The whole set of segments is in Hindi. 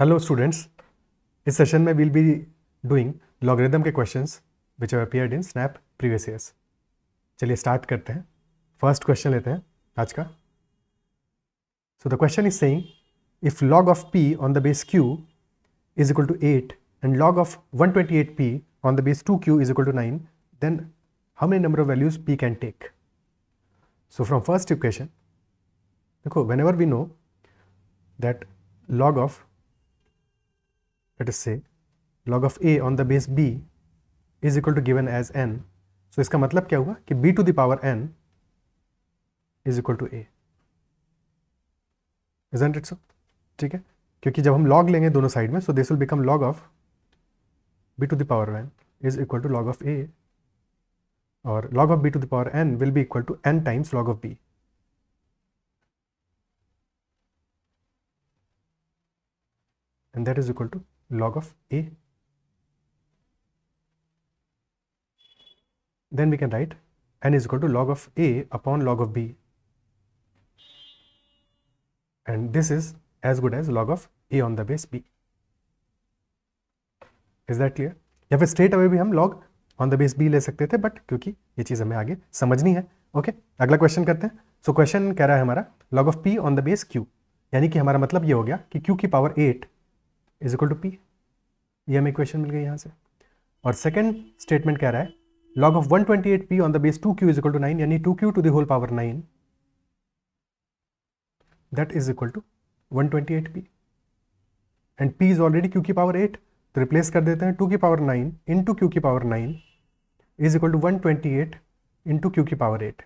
हेलो स्टूडेंट्स इस सेशन में विल बी डूइंग लॉगरिदम के questions which are appeared in snap previous years चलिए स्टार्ट करते हैं फर्स्ट क्वेश्चन लेते हैं आज का so the question is saying if log of P on the base Q is equal to eight and log of 128 P on the base two Q is equal to nine then how many number of values P can take so from first equation देखो when we know that log of let us say log of a on the base b is equal to given as n so इसका मतलब क्या हुआ कि b to the power n is equal to a isn't it so ठीक है क्योंकि जब हम लॉग लेंगे दोनों साइड में so this will become log of b to the power n is equal to log of a और log of b to the power n will be equal to n times log of b and that is equal to log of A. Then we can write n is equal to log of A upon log of B. And this is as good as log of A on the base B. Is that clear या फिर स्ट्रेट अवे भी हम log on the base B ले सकते थे बट क्योंकि ये चीज़ हमें आगे समझनी है ओके okay? अगला क्वेश्चन करते हैं सो so, क्वेश्चन कह रहा है हमारा log of P on the base Q यानी कि हमारा मतलब ये हो गया कि क्यू की power eight is equal to P ये हमें इक्वेशन मिल गई यहाँ से और सेकेंड स्टेटमेंट कह रहा है eight P on the base two Q is equal to nine यानी 2q to the whole power 9 that is equal to P and P is already Q की पावर एट तो रिप्लेस कर देते हैं टू की पावर इन टू क्यू की power nine is equal to in two Q की पावर एट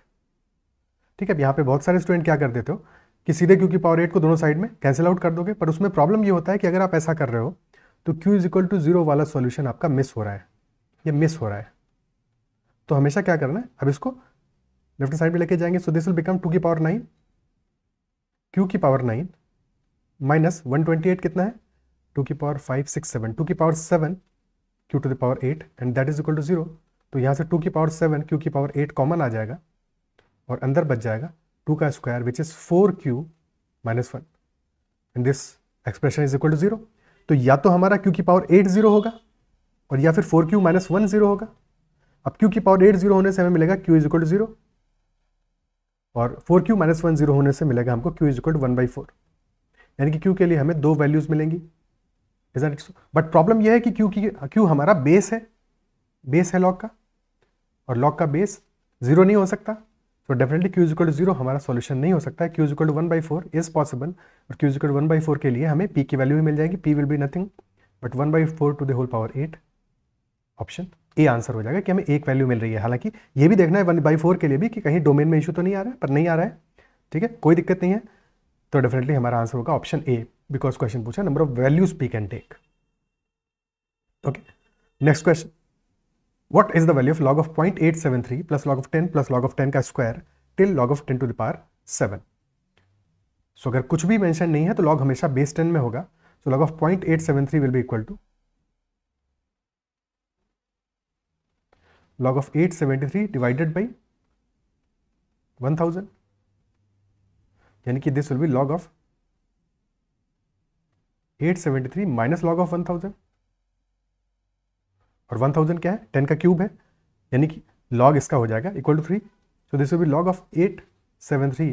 ठीक है अब यहाँ पे बहुत सारे स्टूडेंट क्या कर देते हो कि सीधे क्यू की पावर एट को दोनों साइड में कैंसिल आउट कर दोगे पर उसमें प्रॉब्लम ये होता है कि अगर आप ऐसा कर रहे हो तो Q is equal to zero वाला सॉल्यूशन आपका मिस हो रहा है ये मिस हो रहा है तो हमेशा क्या करना है अब इसको लेफ्ट साइड में लेके जाएंगे so this will become two की पावर नाइन क्यू की power nine minus one twenty eight कितना है टू की power five six seven two की power seven q to the power eight and that is equal to zero तो यहाँ से टू की पावर सेवन क्यू की पावर एट कॉमन आ जाएगा और अंदर बच जाएगा 2 square which is is q minus one and this expression is equal to zero तो या तो हमारा क्यू की पावर एट जीरो होगा और या फिर four q minus one zero होगा अब क्यू की पावर एट जीरो होने से हमें मिलेगा q is equal to zero और four q minus one zero होने से मिलेगा हमको q is equal to one by four यानी कि क्यू के लिए हमें दो वैल्यूज मिलेंगी बट प्रॉब्लम यह है कि q की q हमारा बेस है बेस है लॉक का और लॉक का बेस जीरो नहीं हो सकता so definitely q to zero हमारा सोल्यूशन नहीं हो सकता है q to one by four is possible और क्यू वन बाई फोर के लिए हमें पी की वैल्यू भी मिल जाएगी p will be nothing but one by four to the whole power eight option A answer हो जाएगा कि हमें एक वैल्यू मिल रही है हालांकि ये भी देखना है वन बाई फोर के लिए भी कि कहीं डोमेन में इशू तो नहीं आ रहा है पर नहीं आ रहा है ठीक है कोई दिक्कत नहीं है तो डेफिनेटली हमारा आंसर होगा ऑप्शन ए बिकॉज क्वेश्चन पूछा number of values P can take okay next question what is the value of log of 0.873 plus log of 10 plus log of 10 का square till log of 10 to the power 7 so अगर कुछ भी मेंशन नहीं है तो log हमेशा बेस 10 में होगा so log of 0.873 will be equal to log of 873 divided by 1000 यानी कि this will be log of 873 minus log of 1000 और वन थाउजेंड क्या है टेन का क्यूब है यानी कि लॉग इसका हो जाएगा equal to three so this will be log of eight seven three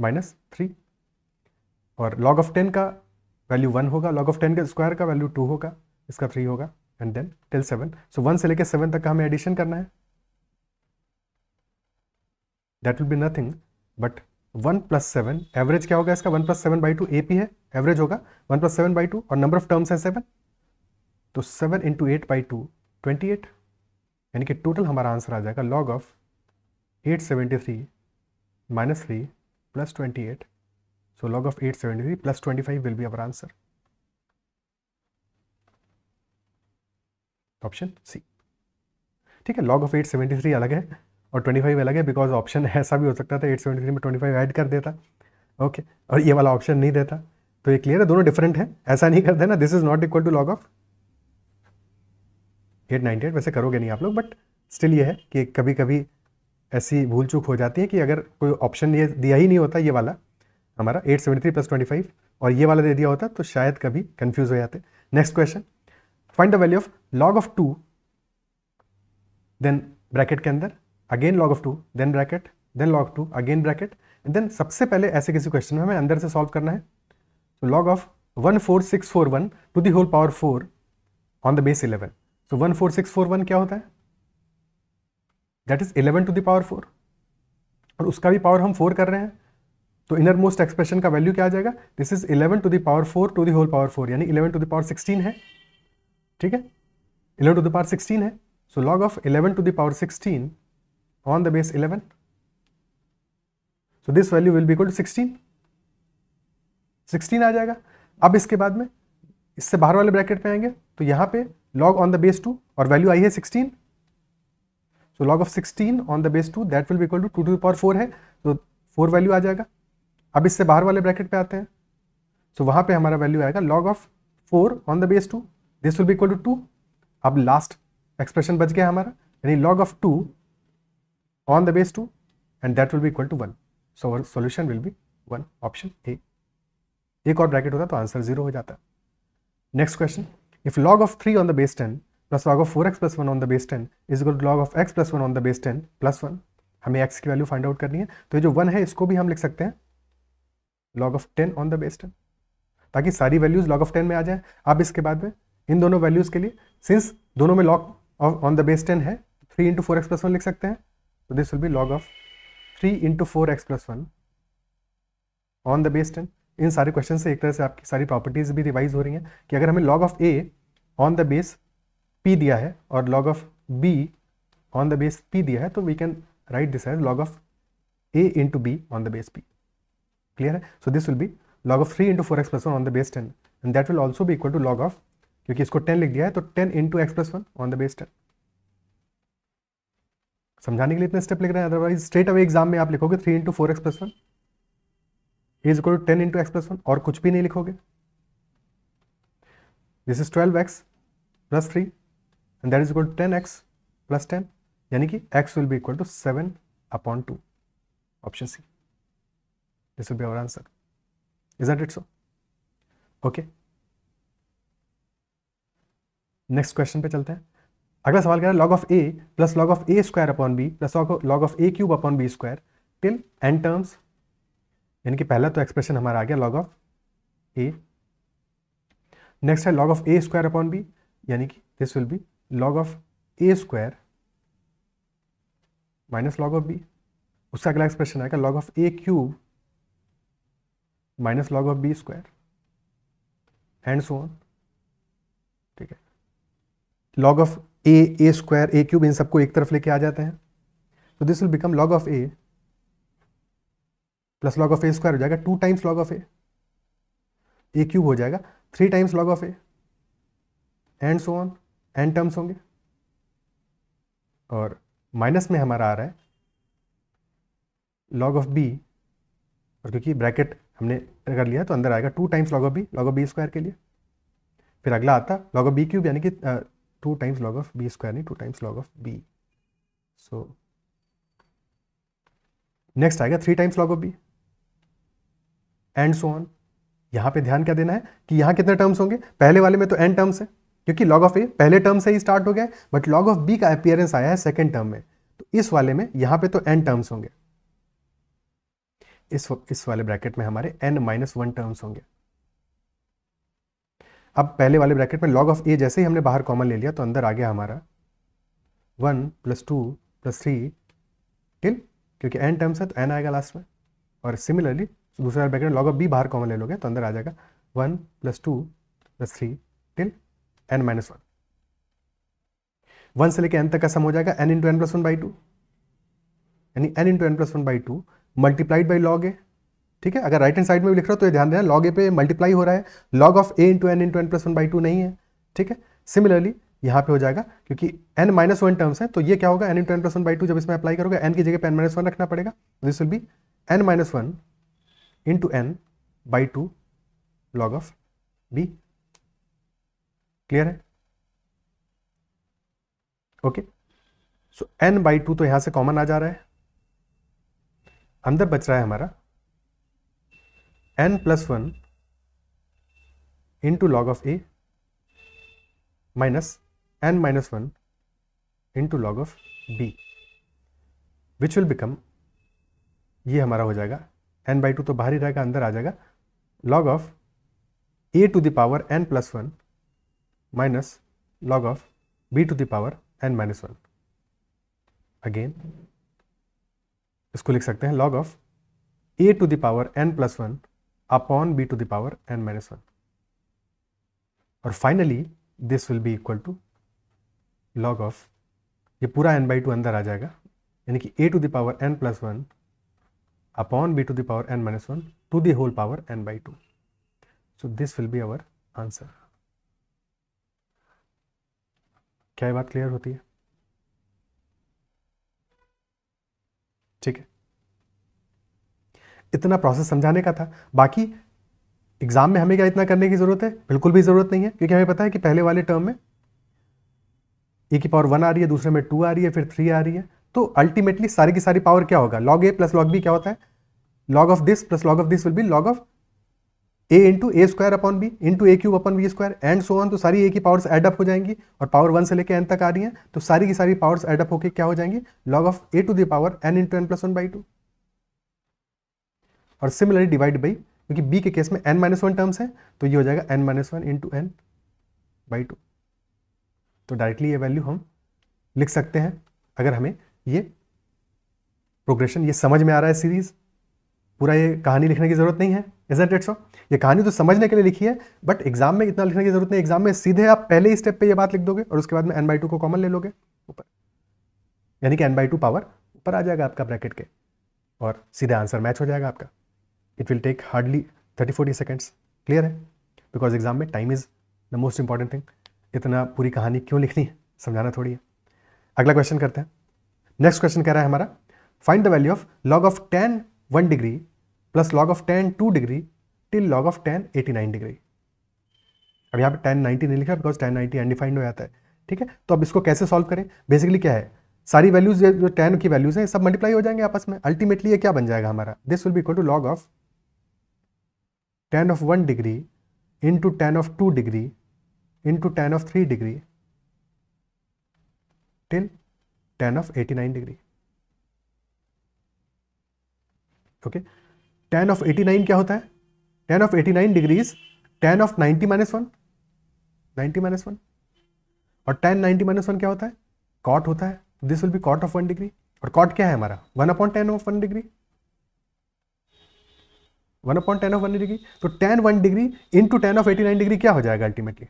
minus three और लॉग ऑफ टेन का वैल्यू वन होगा लॉग ऑफ टेन का स्क्वायर का वैल्यू टू होगा इसका थ्री होगा and then till seven so one से लेकर सेवन तक का हमें एडिशन करना है that will be nothing but one plus seven average क्या होगा इसका one plus seven by to A P है एवरेज होगा one plus seven by two और नंबर ऑफ टर्म्स है सेवन तो seven into eight by two twenty eight यानी कि टोटल हमारा आंसर आ जाएगा log of eight seventy three minus three plus twenty eight so seventy three 873 twenty five will be our answer option C ठीक है एट सेवेंटी 873 अलग है और 25 अलग है बिकॉज ऑप्शन ऐसा भी हो सकता था 873 में 25 ऐड कर देता ओके okay, और ये वाला ऑप्शन नहीं देता तो ये क्लियर है दोनों डिफरेंट है ऐसा नहीं करते ना this is not equal to log of eight ninety eight वैसे करोगे नहीं आप लोग बट स्टिल ये है कि कभी कभी ऐसी भूल चूक हो जाती है कि अगर कोई ऑप्शन ये दिया ही नहीं होता ये वाला हमारा eight seventy three plus twenty five और ये वाला दे दिया होता तो शायद कभी कन्फ्यूज हो जाते next question find the value of log of two then bracket के अंदर again log of two then bracket then log two again bracket and then सबसे पहले ऐसे किसी क्वेश्चन में हमें अंदर से सॉल्व करना है तो log of one four six four one to the whole power four on the base eleven so one four six four one क्या होता है that is eleven to the power four और उसका भी पावर हम फोर कर रहे हैं तो इनर मोस्ट एक्सप्रेशन का वैल्यू क्या आ जाएगा this is eleven to the power four to the whole power four यानी इलेवन टू पावर सिक्सटीन है ठीक है इलेवन टू दावर सिक्सटीन है so log of eleven to the power sixteen on the base eleven so this value will be equal to sixteen sixteen आ जाएगा अब इसके बाद में इससे बाहर वाले ब्रैकेट पे आएंगे तो यहां पे log on the base 2 और वैल्यू आई है 16 so log of 16 on the base 2 that will be equal to 2 to the power 4 है तो so, 4 वैल्यू आ जाएगा अब इससे बाहर वाले ब्रैकेट पे आते हैं सो so, वहाँ पे हमारा वैल्यू आएगा log of 4 on the base 2 this will be equal to 2 अब लास्ट एक्सप्रेशन बच गया हमारा यानी log of 2 on the base 2 and that will be equal to 1 so our solution will be 1 option a एक और ब्रैकेट होता तो आंसर जीरो हो जाता next question if log of 3 on the base 10 plus log of 4x plus 1 on the base 10 is equal to log of x plus 1 on the base 10 plus 1 हमें x की वैल्यू फाइंड आउट करनी है तो ये जो 1 है इसको भी हम लिख सकते हैं log of 10 on the base 10 ताकि सारी वैल्यूज log of 10 में आ जाए अब इसके बाद में इन दोनों वैल्यूज के लिए सिंस दोनों में log of on the base 10 है 3 4x 1 लिख सकते हैं तो this will be log of 3 4x 1 on the base 10 इन सारे क्वेश्चन से एक तरह से आपकी सारी प्रॉपर्टीज भी रिवाइज हो रही हैं कि अगर हमें log of a on the base p दिया है और log of b on the base p दिया है तो we can write this as log of a into b on the base p clear है so this will be log of three into four x plus one on the base ten and that will also भी इक्वल टू लॉग ऑफ क्योंकि इसको टेन लिख दिया है तो ten into x plus one on the base ten समझाने के लिए इतने स्टेप लिख रहे हैं अदरवाइज स्ट्रेट अवे एग्जाम में आप लिखोगे three into four x plus one is equal to ten into x plus one और कुछ भी नहीं लिखोगे this is twelve x plus three and that is equal to ten x plus ten यानी कि x will be equal to seven upon two option C this will be our answer is that it so okay next question पे चलते हैं अगला सवाल कह रहा है log of a plus log of a square upon b plus log of a cube upon b square till n terms यानी कि पहला तो एक्सप्रेशन हमारा आ गया लॉग ऑफ ए नेक्स्ट है log of a square upon b यानी कि this will be log of a square minus log of b उसका अगला एक्सप्रेशन आएगा log of a cube minus log of b square and so on ठीक है log of a a square a cube इन सबको एक तरफ लेके आ जाते हैं तो this will become log of a plus log of a square हो जाएगा two times log of a a cube हो जाएगा three times log of a and so on and terms होंगे और माइनस में हमारा आ रहा है लॉग ऑफ बी और क्योंकि ब्रैकेट हमने कर लिया तो अंदर आएगा two times log of b log of b square के लिए फिर अगला आता लॉग ऑफ बी क्यूब यानी कि two times log of b square नहीं two times log of b so next आएगा three times log of b and so on यहां पे ध्यान क्या देना है कि यहां कितने टर्म्स होंगे पहले वाले में तो एंड टर्म्स है क्योंकि लॉग ऑफ ए पहले टर्म से ही स्टार्ट हो गया बट लॉग ऑफ बी का अपियरेंस आया है सेकेंड टर्म में तो इस वाले में यहां पर तो एंड टर्म्स होंगे इस इस वाले ब्रैकेट में हमारे एन माइनस टर्म्स होंगे अब पहले वाले ब्रैकेट में लॉग ऑफ ए जैसे ही हमने बाहर कॉमन ले लिया तो अंदर आ गया हमारा one plus two plus three till क्योंकि एन टर्म्स है तो एन आएगा लास्ट में और सिमिलरली दूसरा ब्रैकेट लॉग ऑफ बी बाहर कॉमन ले लोगे तो अंदर आ जाएगा one plus two plus three till n minus one one से लेके एन तक का सम हो जाएगा n into n plus one by two यानी n into n plus one by two multiplied by log ए ठीक है अगर राइट हैंड साइड में भी लिख रहा हो तो ये ध्यान देना लॉग ए पे मल्टीप्लाई हो रहा है log of a into n into n plus one by two नहीं है ठीक है सिमिलरली यहाँ पे हो जाएगा क्योंकि एन माइनस वन टर्म्स है तो ये क्या होगा n into n plus one by two जब इसमें अप्लाई करोगे एन की जगह पे एन माइनस वन रखना पड़ेगा this will be n minus one into n by 2 log of b clear है okay so n by two तो यहां से कॉमन आ जा रहा है अंदर बच रहा है हमारा n plus one into log of a minus n minus one into log of b which will become ये हमारा हो जाएगा एन बाई टू तो बाहर ही रहेगा अंदर आ जाएगा log of a to the power n plus one minus log of b to the power n minus one again इसको लिख सकते हैं log of a to the power n plus one upon b to the power n minus one और finally this will be equal to log of ये पूरा एन बाई टू अंदर आ जाएगा यानी कि a to the power n plus one upon b to the power n minus 1 to the whole power n by 2. So this will be our answer. क्या बात क्लियर होती है ठीक है इतना प्रोसेस समझाने का था बाकी एग्जाम में हमें क्या इतना करने की जरूरत है बिल्कुल भी जरूरत नहीं है क्योंकि हमें पता है कि पहले वाले टर्म में ए e की पावर वन आ रही है दूसरे में टू आ रही है फिर थ्री आ रही है तो अल्टीमेटली सारी की सारी पावर क्या होगा log a plus log b क्या होता है log of this plus log of this will be log of a into a square upon b into a cube upon b square and so on तो सारी a की powers add up हो जाएंगी और power वन से लेके n तक आ रही हैं तो सारी की सारी powers add up होकर क्या हो जाएंगी log of a to the power n into n plus one by two और similarly divide by क्योंकि b के केस में n माइनस वन टर्म्स हैं तो ये हो जाएगा n minus one into n by two तो डायरेक्टली ये वैल्यू हम लिख सकते हैं अगर हमें ये प्रोग्रेशन ये समझ में आ रहा है सीरीज़ पूरा ये कहानी लिखने की ज़रूरत नहीं है इज एट सो ये कहानी तो समझने के लिए लिखी है बट एग्जाम में इतना लिखने की जरूरत नहीं एग्जाम में सीधे आप पहले ही स्टेप पे ये बात लिख दोगे और उसके बाद में एन बाई टू को कॉमन ले लोगे ऊपर यानी कि एन बाई टू पावर ऊपर आ जाएगा आपका ब्रैकेट के और सीधे आंसर मैच हो जाएगा आपका it will take hardly thirty forty seconds clear है बिकॉज एग्जाम में time is the most important thing इतना पूरी कहानी क्यों लिखनी है समझाना थोड़ी है अगला क्वेश्चन करते हैं नेक्स्ट क्वेश्चन कह रहा है हमारा find the value of log of tan one degree plus log of ten two degree till log of tan eighty nine degree अब यहाँ पे टेन नाइन्टी नहीं लिखा बिकॉज टेन नाइन्टी अनडिफाइंड हो जाता है ठीक है तो अब इसको कैसे सॉल्व करें बेसिकली क्या है सारी वैल्यूज जो टेन की वैल्यूज हैं सब मल्टीप्लाई हो जाएंगे आपस में अल्टीमेटली ये क्या बन जाएगा हमारा this will be equal to log of tan of one degree into tan of two degree into tan of three degree till tan of eighty nine degree okay tan of eighty nine क्या होता है tan of eighty nine degrees tan of ninety minus one ninety minus one और टेन नाइन्टी माइनस वन क्या होता है कॉट होता है this will be cot of one degree और कॉट क्या है हमारा one upon tan of one degree one upon tan of one degree तो tan one degree into tan of eighty nine degree क्या हो जाएगा ultimately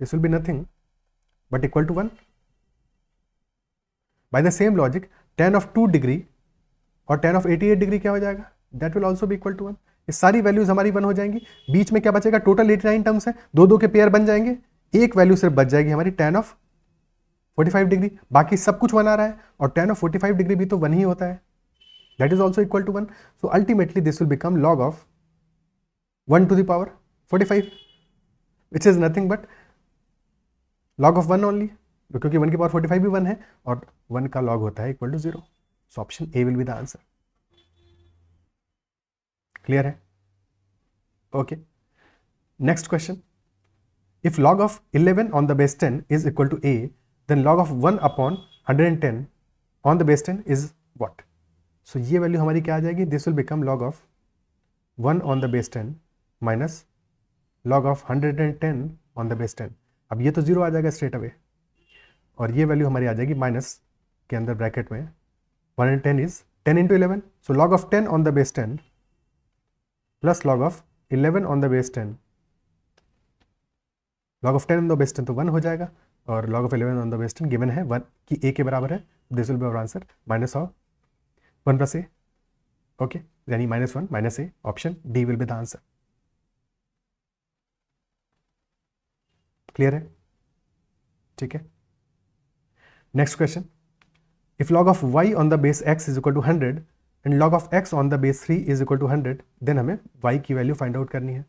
this will be nothing but equal to one by the same logic tan of two degree और tan of eighty eight degree क्या हो जाएगा दैट विल ऑल्सो भी इक्वल टू वन ये सारी वैल्यूज हमारी वन हो जाएंगी बीच में क्या बचेगा टोटल एटी नाइन टर्म्स है दो दो के पेयर बन जाएंगे एक वैल्यू सिर्फ बच जाएगी हमारी tan of forty five degree बाकी सब कुछ वन आ रहा है और tan of forty five degree भी तो वन ही होता है that is also equal to one so ultimately this will become log of one to the power forty five which is nothing but log of one only क्योंकि वन की पावर फोर्टी फाइव भी वन है और वन का लॉग होता है equal to zero so option A will be the answer clear है okay next question if log of 11 on the base 10 is equal to a then log of 1 upon 110 on the base 10 is what so ये वैल्यू हमारी क्या आ जाएगी this will become log of 1 on the base 10 minus log of 110 on the base 10 अब ये तो जीरो आ जाएगा स्ट्रेट अवे और ये वैल्यू हमारी आ जाएगी माइनस के अंदर ब्रैकेट में ten is ten into eleven so log of ten on the base ten plus log of 11 on the base 10 log of 10 on the base 10 तो 1 हो जाएगा और log of 11 on the base 10 given है 1 कि ए के बराबर है this will be our answer minus of one plus a okay यानी minus one minus a option D will be the answer clear है ठीक है next question if log of y on the base x is equal to 100 and log of x on the base three is equal to hundred then हमें वाई की वैल्यू फाइंड आउट करनी है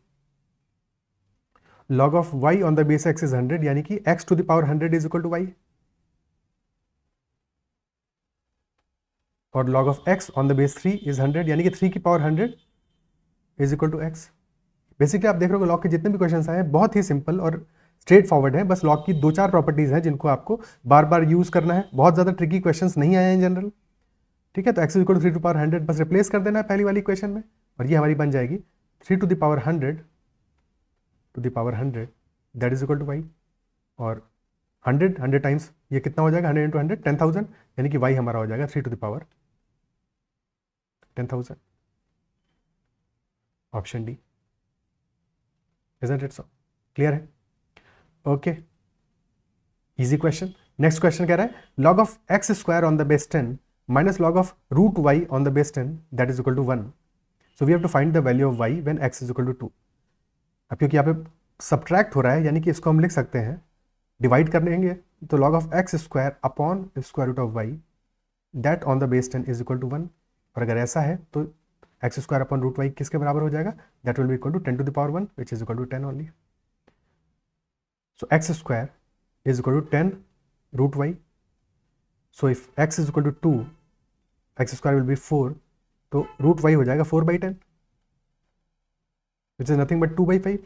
log of y on the base x is hundred यानी कि x to the power hundred is equal to y और log of x on the base three is hundred यानी कि थ्री की power hundred is equal to x basically आप देख रहे हो लॉग के जितने भी क्वेश्चन आए बहुत ही सिंपल और स्ट्रेट फॉरवर्ड है बस लॉग की दो चार प्रॉपर्टीज़ हैं जिनको आपको बार बार यूज़ करना है बहुत ज़्यादा ट्रिकी क्वेश्चन नहीं आए हैं इन जनरल ठीक है तो x equal three to power hundred बस रिप्लेस कर देना है पहली वाली क्वेश्चन में और ये हमारी बन जाएगी three to the power hundred to the power hundred that is equal to y और हंड्रेड हंड्रेड टाइम्स ये कितना हो जाएगा hundred into hundred ten thousand यानी कि वाई हमारा हो जाएगा three to the power ten thousand option D it so clear है okay easy question next question कह रहा है log of x square on the base ten minus log of root y on the base 10 that is equal to 1. So we have to find the value of y when x is equal to 2. अब क्योंकि यहाँ पे सब्ट्रैक्ट हो रहा है यानी कि इसको हम लिख सकते हैं डिवाइड कर लेंगे तो log of x square upon square root of y that on the base 10 is equal to 1 और अगर ऐसा है तो x square upon root y किसके बराबर हो जाएगा that will be equal to ten to the power one which is equal to ten only so x square is equal to ten root y so if x is equal to two x square will be four तो रूट वाई हो जाएगा four by ten which is nothing but two by five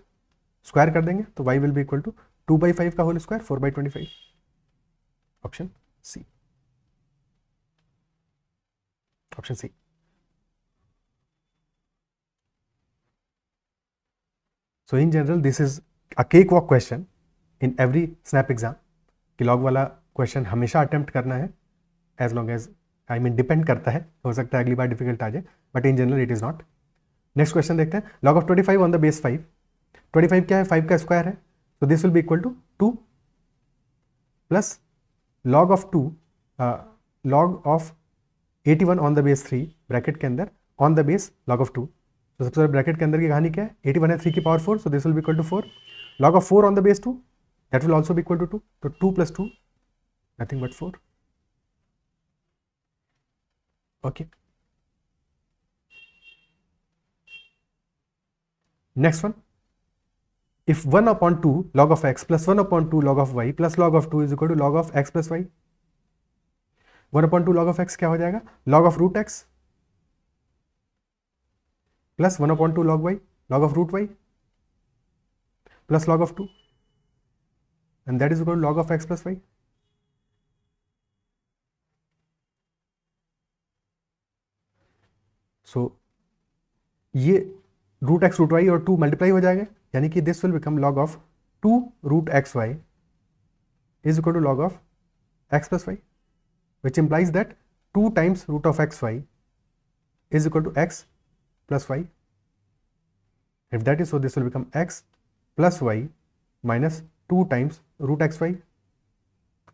square कर देंगे तो y will be equal to two by five का whole square four by twenty five option C option C so in general this is a walk question in every snap exam कि लॉग वाला क्वेश्चन हमेशा अटेम्प्ट करना है as long as I mean depend करता है हो सकता है अगली बार डिफिकल्ट आ जाए but in general it is not next question देखते हैं log of twenty five on the base five twenty five क्या है फाइव का स्क्वायर है so this will be equal to two plus log of two log of eighty one on the base three bracket के अंदर on the base log of two तो सबसे पहले ब्रैकेट के अंदर की कहानी क्या है एटी वन है थ्री की power four so this will be equal to four log of 4 on the base 2 that will also be equal to 2 तो 2 plus two nothing but 4 okay next one if 1 upon 2 log of x plus 1 upon 2 log of y plus log of 2 is equal to log of x plus y 1 upon 2 log of x क्या हो जाएगा log of root x plus 1 upon 2 log y log of root y plus log of 2 and that is equal to log of x plus y so ये रूट एक्स रूट वाई और टू मल्टीप्लाई हो जाएगा यानी कि this will become log of two root x y is equal to log of x plus y which implies that two times root of x y is equal to x plus y if that is so this will become x plus y minus two times root x y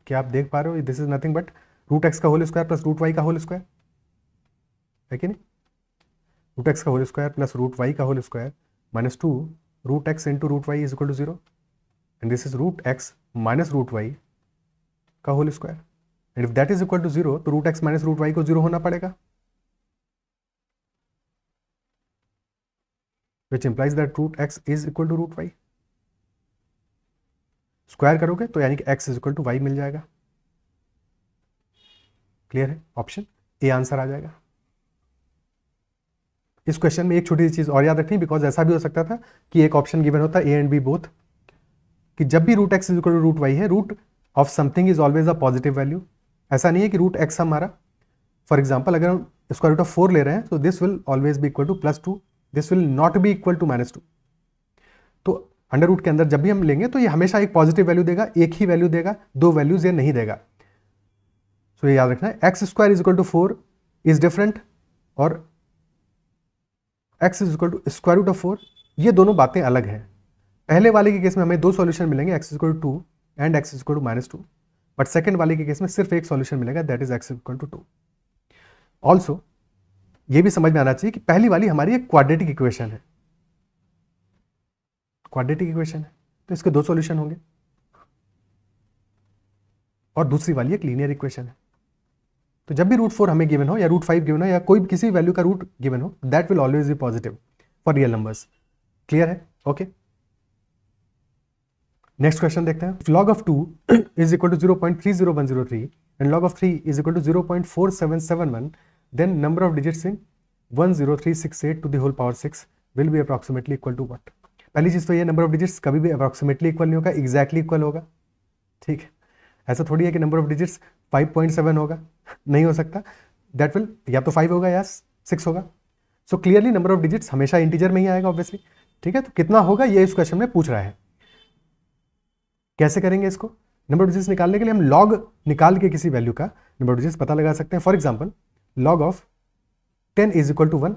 क्या आप देख पा रहे हो this is nothing but root x का whole square plus root y का होल स्क्वायर है कि नहीं रूट एक्स का whole square plus root y का whole square minus two root x into root y is equal to zero and this is root x minus root y का whole square and if that is equal to zero तो root x minus root y को जीरो होना पड़ेगा which implies that root x is equal to root y square करोगे तो यानी कि x is equal to y मिल जाएगा क्लियर है ऑप्शन ए आंसर आ जाएगा इस क्वेश्चन में एक छोटी सी चीज़ और याद रखनी बिकॉज ऐसा भी हो सकता था कि एक ऑप्शन गिवन होता ए एंड बी बोथ कि जब भी root x is equal to root y है root of something is always a positive value ऐसा नहीं है कि रूट एक्स हमारा फॉर एग्जाम्पल अगर हम स्क्वायर रूट ऑफ फोर ले रहे हैं तो दिस विल ऑलवेज भी equal to plus two this will not भी इक्वल टू माइनस टू तो अंडर रूट के अंदर जब भी हम लेंगे तो ये हमेशा एक पॉजिटिव वैल्यू देगा एक ही वैल्यू देगा दो वैल्यूज ये नहीं देगा सो so, ये याद रखना है x square is equal to four is different और x is equal to square root of four ये दोनों बातें अलग हैं पहले वाले के केस में हमें दो सॉल्यूशन मिलेंगे x equal two and x equal to minus two but second वाले के केस में सिर्फ एक सॉल्यूशन मिलेगा that is x equal to two also ये भी समझ में आना चाहिए कि पहली वाली हमारी एक क्वाड्रेटिक इक्वेशन है क्वाड्रेटिक इक्वेशन है तो इसके दो सॉल्यूशन होंगे और दूसरी वाली एक लीनियर इक्वेशन है तो जब भी रूट फोर हमें गिवन हो या रूट फाइव गिवन हो या कोई किसी वैल्यू का रूट गिवन हो that will always be positive for real numbers clear है ओके नेक्स्ट क्वेश्चन देखते हैं log of two is equal to zero point three zero one zero three and log of three is equal to zero point four seven seven one then number of digits in one zero three six eight to the whole power six will be approximately equal to what पहली चीज़ तो ये नंबर ऑफ डिजिट्स कभी भी अप्रॉक्सीमेटली इक्वल नहीं होगा एक्जैक्टली इक्वल होगा ठीक है ऐसा थोड़ी है कि number of digits five point seven होगा नहीं हो सकता दैट विल या तो फाइव होगा या सिक्स होगा so clearly number of digits हमेशा इंटीजर में ही आएगा ऑब्वियसली ठीक है तो कितना होगा ये इस क्वेश्चन में पूछ रहा है कैसे करेंगे इसको नंबर ऑफ डिजिट्स निकालने के लिए हम लॉग निकाल के किसी वैल्यू का नंबर ऑफ डिजिट्स पता लगा सकते हैं for example log of ten is equal to one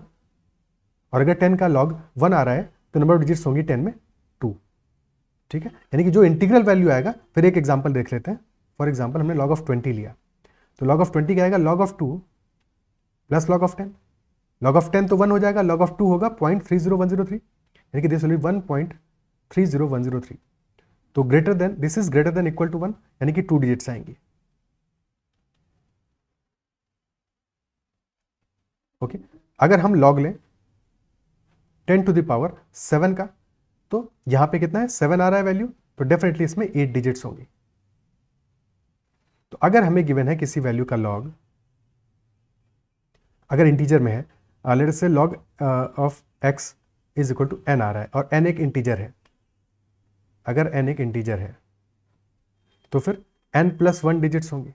और अगर टेन का लॉग वन आ रहा है तो नंबर ऑफ डिजिट्स होंगी टेन में टू ठीक है यानी कि जो इंटीग्रल वैल्यू आएगा फिर एक एग्जाम्पल देख लेते हैं फॉर एग्जाम्पल हमने लॉग ऑफ ट्वेंटी लिया तो लॉग ऑफ ट्वेंटी क्या आएगा log of two plus log of ten log of ten तो वन हो जाएगा लॉग ऑफ टू होगा point three zero one zero three यानी कि this will one point three zero one zero three तो greater than this is greater than equal to one यानी कि टू डिजिट्स आएंगे ओके okay? अगर हम लॉग लें टेन टू दावर सेवन का तो यहां पे कितना है सेवन आ रहा है वैल्यू तो डेफिनेटली इसमें एट डिजिट्स होंगे तो अगर हमें गिवन है किसी वैल्यू का लॉग अगर इंटीजर में है let say log of x is equal to n आ रहा है और एन एक इंटीजर है अगर एन एक इंटीजर है तो फिर एन प्लस वन डिजिट्स होंगे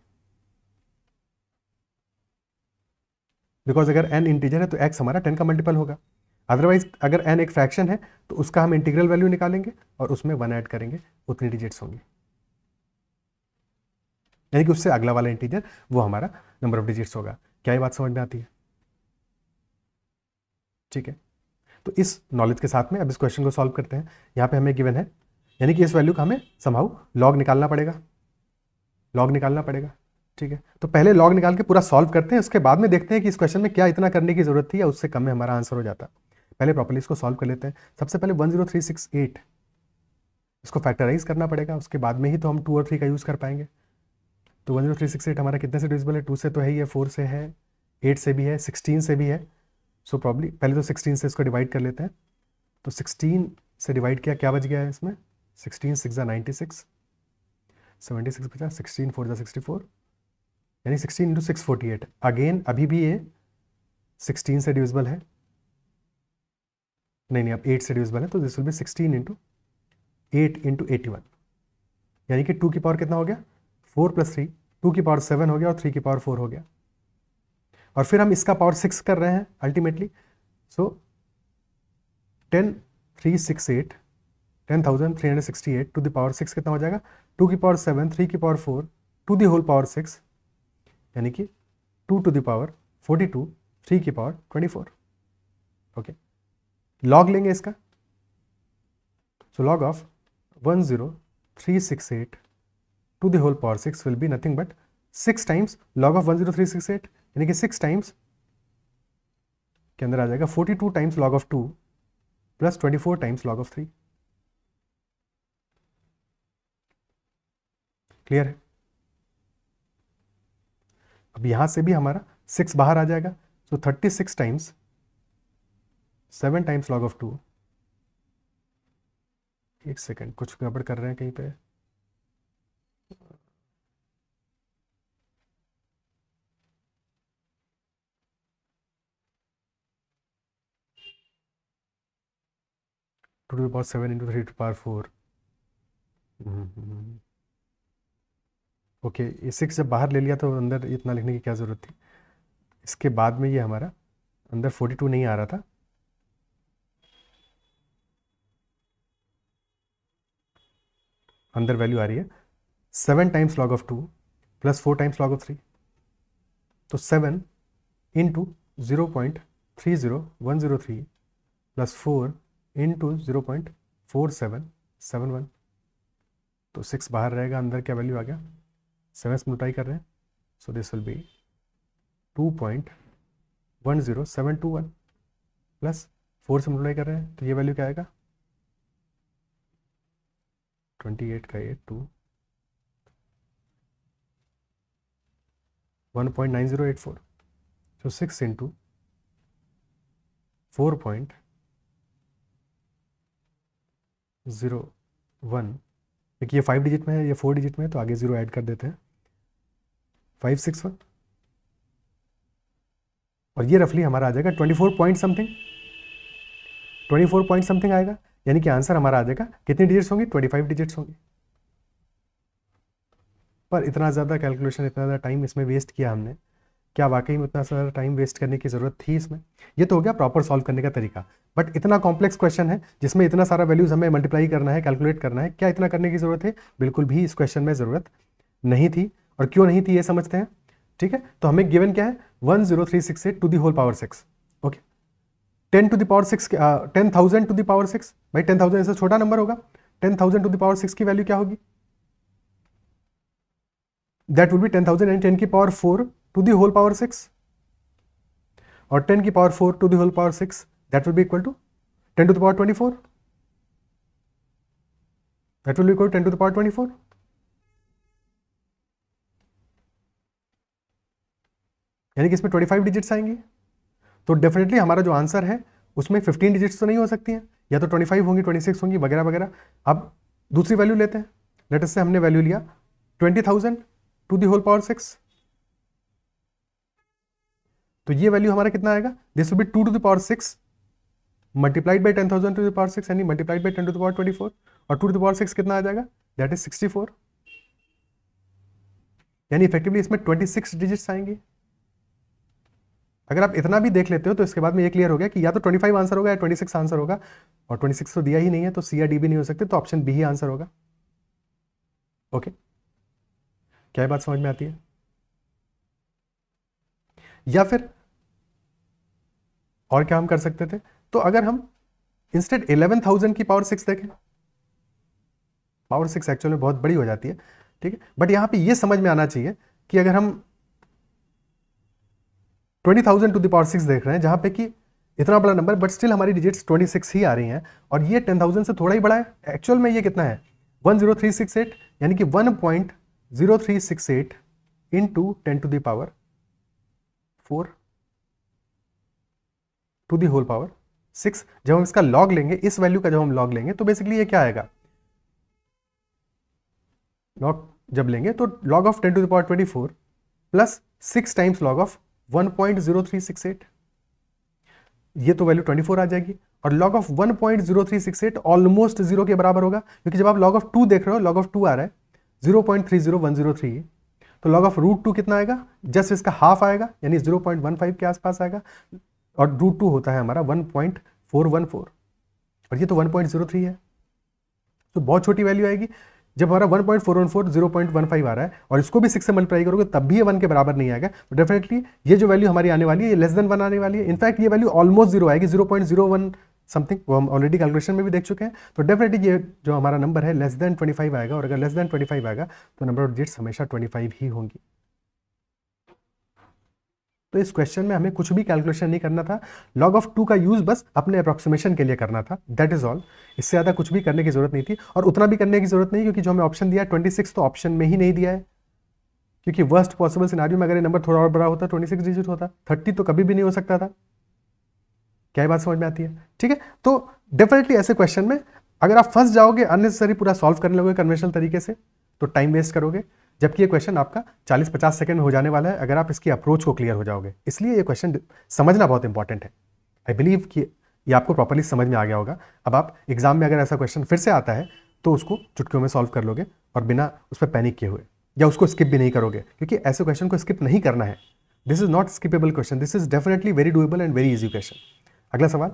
बिकॉज अगर एन इंटीजर है तो एक्स हमारा टेन का मल्टीपल होगा अदरवाइज अगर एन एक फ्रैक्शन है तो उसका हम इंटीग्रल वैल्यू निकालेंगे और उसमें वन ऐड करेंगे उतनी डिजिट्स होंगे यानी कि उससे अगला वाला इंटीजर वो हमारा नंबर ऑफ डिजिट्स होगा क्या ये बात समझ में आती है ठीक है तो इस नॉलेज के साथ में अब इस क्वेश्चन को सॉल्व करते हैं यहां पे हमें गिवन है यानी कि इस वैल्यू का हमें समाउ लॉग निकालना पड़ेगा लॉग निकालना पड़ेगा ठीक है तो पहले लॉग निकाल के पूरा सॉल्व करते हैं उसके बाद में देखते हैं कि इस क्वेश्चन में क्या इतना करने की जरूरत थी या उससे कम में हमारा आंसर हो जाता पहले प्रॉपरली इसको सॉल्व कर लेते हैं सबसे पहले one zero three six eight इसको फैक्टराइज करना पड़ेगा उसके बाद में ही तो हम टू और थ्री का यूज़ कर पाएंगे तो one zero three six eight हमारा कितने से डिविजिबल है टू से तो है ही है फोर से है एट से भी है सिक्सटीन से भी है सो so प्रॉब्ली पहले तो सिक्सटीन से इसको डिवाइड कर लेते हैं तो सिक्सटीन से डिवाइड किया क्या बच गया है इसमें सिक्सटीन सिक्स ज़ा नाइन्टी सिक्स सेवेंटी सिक्स बचा सिक्सटीन फोर ज़ा सिक्सटी फोर यानी sixteen into six forty eight again अभी भी ये सिक्सटीन से डिविजिबल है नहीं नहीं अब एट से डिविजिबल है तो this will be sixteen into eight into eighty one यानी कि टू की पावर कितना हो गया फोर प्लस थ्री टू की पावर सेवन हो गया और थ्री की पावर फोर हो गया और फिर हम इसका पावर सिक्स कर रहे हैं ultimately so ten three six eight ten thousand three hundred sixty eight to the power six कितना हो जाएगा टू की पावर सेवन थ्री की power four to the whole power six यानी कि two to the power forty two three की power twenty four okay log लेंगे इसका so log of one zero three six eight to the whole power 6 will be nothing but 6 times log of 10368 यानी कि 6 times के अंदर आ जाएगा 42 टाइम्स log of 2 प्लस 24 टाइम्स log of 3 क्लियर है अब यहां से भी हमारा 6 बाहर आ जाएगा so so 36 times 7 times log of 2 एक सेकंड कुछ गड़बड़ कर रहे हैं कहीं पे 2 to the power 7 into 3 to the power 4 okay mm-hmm. ये सिक्स जब बाहर ले लिया तो अंदर इतना लिखने की क्या ज़रूरत थी इसके बाद में ये हमारा अंदर फोर्टी टू नहीं आ रहा था अंदर वैल्यू आ रही है seven times log of two plus four times log of three तो seven into zero point three zero one zero three plus four in two zero point four seven seven one तो सिक्स बाहर रहेगा अंदर क्या वैल्यू आ गया सेवन से मल्टीप्लाई कर रहे हैं so this will be two point one zero seven two one plus four से मल्टीप्लाई कर रहे हैं तो ये वैल्यू क्या आएगा ट्वेंटी एट का eight two one point nine zero eight four so six into four point zero one क्योंकि ये फाइव डिजिट में है ये फोर डिजिट में है तो आगे ज़ीरो ऐड कर देते हैं फाइव सिक्स वन और ये रफली हमारा आ जाएगा twenty four point something twenty four point something आएगा यानी कि आंसर हमारा आ जाएगा कितनी डिजिट्स होंगी ट्वेंटी फाइव डिजिट्स होंगी पर इतना ज़्यादा कैलकुलेशन इतना ज़्यादा टाइम इसमें वेस्ट किया हमने क्या वाकई में उतना सारा टाइम वेस्ट करने की ज़रूरत थी इसमें ये तो हो गया प्रॉपर सॉल्व करने का तरीका बट इतना कॉम्प्लेक्स क्वेश्चन है जिसमें इतना सारा वैल्यूज़ हमें मल्टीप्लाई करना है कैलकुलेट करना है क्या इतना करने की ज़रूरत है बिल्कुल भी इस क्वेश्चन में ज़रूरत नहीं थी और क्यों नहीं थी ये समझते हैं ठीक है तो हमें गिवन क्या है one zero three six eight to the whole power six okay ten to the power six ten thousand to the power six भाई टेन थाउजेंड ऐसा छोटा नंबर होगा ten thousand to the power six की वैल्यू क्या होगी that would be ten thousand and ten की power four to the whole power six और टेन की power four to the whole power six that will be equal to ten to the power twenty four that will equal ten to the power twenty four यानी कि इसमें ट्वेंटी फाइव डिजिट्स आएंगे तो डेफिनेटली हमारा जो आंसर है उसमें फिफ्टीन डिजिट्स तो नहीं हो सकती हैं या तो ट्वेंटी फाइव होंगी ट्वेंटी सिक्स होंगी वगैरह वगैरह अब दूसरी वैल्यू लेते हैं लेटेस्ट से हमने वैल्यू लिया twenty thousand to the whole power six तो ये वैल्यू हमारा कितना आएगा this will be two to the power six multiplied by ten thousand to the power six यानी multiplied by ten to the power twenty four और two to the power six कितना आ जाएगा दैट इज सिक्सटी फोर यानी इफेक्टिवली इसमें ट्वेंटी सिक्स डिजिट्स आएंगे अगर आप इतना भी देख लेते हो तो इसके बाद में ये क्लियर हो गया कि या तो 25 आंसर होगा या 26 आंसर होगा और 26 तो दिया ही नहीं है तो सी या डी भी नहीं हो सकते तो ऑप्शन बी ही आंसर होगा ओके क्या बात समझ में आती है या फिर और क्या हम कर सकते थे तो अगर हम इंस्टेड 11,000 की पावर सिक्स देखें पावर सिक्स एक्चुअल में बहुत बड़ी हो जाती है ठीक है बट यहां पे ये समझ में आना चाहिए कि अगर हम 20,000 टू दावर सिक्स देख रहे हैं जहां पे कि इतना बड़ा नंबर बट स्टिल हमारी डिजिट्स 26 ही आ रही हैं और ये 10,000 से थोड़ा ही बड़ा है एक्चुअल में ये कितना है एट यानी कि one point zero three six eight in two to the power four to the whole power six जब हम इसका लॉग लेंगे इस वैल्यू का जब हम लॉग लेंगे तो बेसिकली ये क्या आएगा लॉग जब लेंगे तो log of ten to the power twenty four plus six times log of one point zero three six eight ये तो वैल्यू ट्वेंटी फोर आ जाएगी और log of one point zero three six eight almost zero के बराबर होगा क्योंकि जब आप लॉग ऑफ टू देख रहे हो लॉग ऑफ टू आ रहा है zero point three zero one zero three तो लॉग ऑफ रूट टू कितना आएगा जस्ट इसका हाफ आएगा यानी जीरो पॉइंट वन फाइव के आसपास आएगा और रूट टू होता है हमारा one point four one four और ये तो वन पॉइंट जीरो थ्री है तो बहुत छोटी वैल्यू आएगी जब हमारा one point four one four zero point one five आ रहा है और इसको भी सिक्स से मल्टीप्लाई करोगे तब भी ये वन के बराबर नहीं आएगा तो डेफिनेटली ये जो वैल्यू हमारी आने वाली है ये लेस देन वन आने वाली है इनफैक्ट ये वैल्यू ऑलमोस्ट जीरो आएगी zero point zero one something वो हम ऑलरेडी कैलकुलेशन में भी देख चुके हैं तो डेफिनेटली ये जो हमारा नंबर है लेस देन ट्वेंटी फाइव आएगा और अगर लेस देन ट्वेंटी फाइव आएगा तो नंबर ऑफ डिजिट्स हमेशा ट्वेंटी फाइव ही होंगी तो इस क्वेश्चन में हमें कुछ भी कैलकुलेशन नहीं करना था लॉग ऑफ टू का यूज़ बस अपने अप्रोक्सीमेशन के लिए करना था दैट इज़ ऑल इससे ज़्यादा कुछ भी करने की ज़रूरत नहीं थी और उतना भी करने की ज़रूरत नहीं क्योंकि जो हमें ऑप्शन दिया ट्वेंटी सिक्स तो ऑप्शन में ही नहीं दिया है क्योंकि वर्स्ट पॉसिबल सिनारियो में अगर ये नंबर थोड़ा और बड़ा होता ट्वेंटी सिक्स डिजिट होता थर्टी तो कभी भी नहीं हो सकता था क्या बात समझ में आती है ठीक है तो डेफिनेटली ऐसे क्वेश्चन में अगर आप फंस जाओगे अननेसेसरी पूरा सॉल्व करने लगोगे कन्वेंशनल तरीके से तो टाइम वेस्ट करोगे जबकि ये क्वेश्चन आपका 40-50 सेकंड हो जाने वाला है अगर आप इसकी अप्रोच को क्लियर हो जाओगे इसलिए ये क्वेश्चन समझना बहुत इंपॉर्टेंट है आई बिलीव कि ये आपको प्रॉपरली समझ में आ गया होगा अब आप एग्जाम में अगर ऐसा क्वेश्चन फिर से आता है तो उसको चुटकियों में सॉल्व कर लोगे और बिना उस पर पैनिक किए हुए या उसको स्किप भी नहीं करोगे क्योंकि ऐसे क्वेश्चन को स्किप नहीं करना है this is not skippable question this is definitely very doable and very easy question अगला सवाल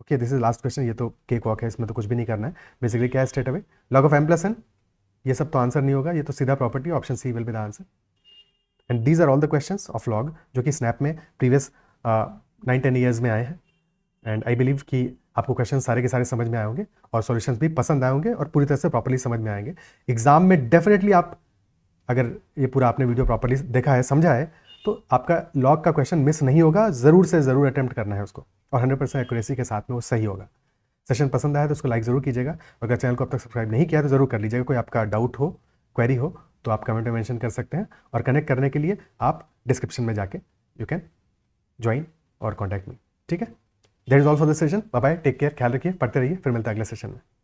okay this is last question ये तो केक वॉक है इसमें तो कुछ भी नहीं करना है बेसिकली क्या है straight away log of m plus n ये सब तो आंसर नहीं होगा ये तो सीधा property option C will be the answer and these are all the question of log जो कि स्नैप में प्रीवियस नाइन टेन ईयर्स में आए हैं एंड आई बिलीव कि आपको क्वेश्चन सारे के सारे समझ में आए होंगे और सॉल्यूशंस भी पसंद आए होंगे और पूरी तरह से प्रॉपर्ली समझ में आएंगे एग्जाम में डेफिनेटली आप अगर ये पूरा आपने वीडियो प्रॉपर्ली देखा है समझा है तो आपका लॉग का क्वेश्चन मिस नहीं होगा ज़रूर से ज़रूर अटैम्प्ट करना है उसको और हंड्रेड परसेंट एक्यूरेसी के साथ में वो सही होगा सेशन पसंद आया तो उसको लाइक ज़रूर कीजिएगा अगर चैनल को अब तक सब्सक्राइब नहीं किया तो ज़रूर कर लीजिएगा कोई आपका डाउट हो क्वेरी हो तो आप कमेंट में मैंशन कर सकते हैं और कनेक्ट करने के लिए आप डिस्क्रिप्शन में जाके यू कैन ज्वाइन और कॉन्टैक्ट मी ठीक है that is all for this session bye take care ख्याल रखिए पढ़ते रहिए फिर मिलते हैं अगले सेशन में